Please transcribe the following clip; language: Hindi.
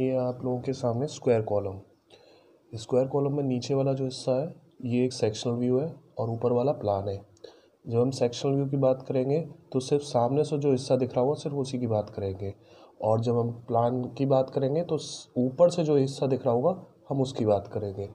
ये आप लोगों के सामने स्क्वायर कॉलम स्क्वायर कॉलम में नीचे वाला जो हिस्सा है ये एक सेक्शनल व्यू है और ऊपर वाला प्लान है जब हम सेक्शनल व्यू की बात करेंगे तो सिर्फ सामने से जो हिस्सा दिख रहा होगा सिर्फ उसी की बात करेंगे और जब हम प्लान की बात करेंगे तो ऊपर से जो हिस्सा दिख रहा होगा हम उसकी बात करेंगे